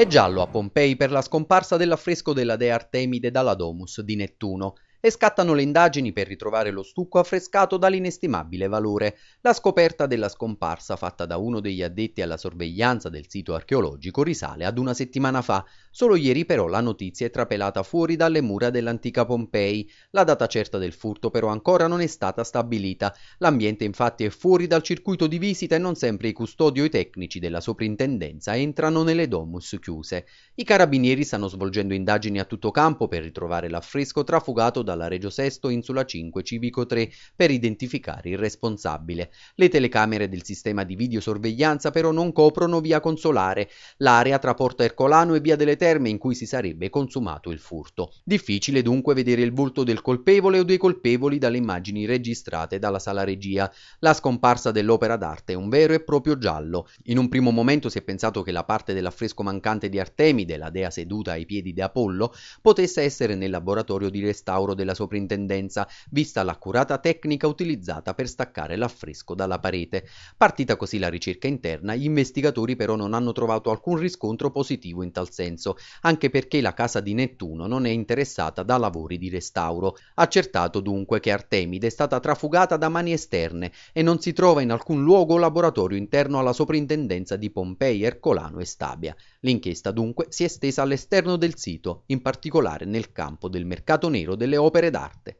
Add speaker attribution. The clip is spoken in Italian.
Speaker 1: È giallo a Pompei per la scomparsa dell'affresco della dea Artemide dalla Domus di Nettuno, e scattano le indagini per ritrovare lo stucco affrescato dall'inestimabile valore, la scoperta della scomparsa fatta da uno degli addetti alla sorveglianza del sito archeologico risale ad una settimana fa, solo ieri però la notizia è trapelata fuori dalle mura dell'antica Pompei, la data certa del furto però ancora non è stata stabilita, l'ambiente infatti è fuori dal circuito di visita e non sempre i custodi o i tecnici della soprintendenza entrano nelle domus chiuse. I carabinieri stanno svolgendo indagini a tutto campo per ritrovare l'affresco trafugato dalla Regio Sesto Insula 5 Civico 3 per identificare il responsabile. Le telecamere del sistema di videosorveglianza però non coprono via Consolare, l'area tra Porta Ercolano e via delle Terme in cui si sarebbe consumato il furto. Difficile dunque vedere il volto del colpevole o dei colpevoli dalle immagini registrate dalla sala regia. La scomparsa dell'opera d'arte è un vero e proprio giallo. In un primo momento si è pensato che la parte dell'affresco mancante di Artemide, la dea seduta ai piedi di Apollo, potesse essere nel laboratorio di restauro della soprintendenza, vista l'accurata tecnica utilizzata per staccare l'affresco dalla parete. Partita così la ricerca interna, gli investigatori però non hanno trovato alcun riscontro positivo in tal senso, anche perché la casa di Nettuno non è interessata da lavori di restauro. Accertato dunque che Artemide è stata trafugata da mani esterne e non si trova in alcun luogo o laboratorio interno alla soprintendenza di Pompei, Ercolano e Stabia. L'inchiesta dunque si è estesa all'esterno del sito, in particolare nel campo del mercato nero delle opere opere d'arte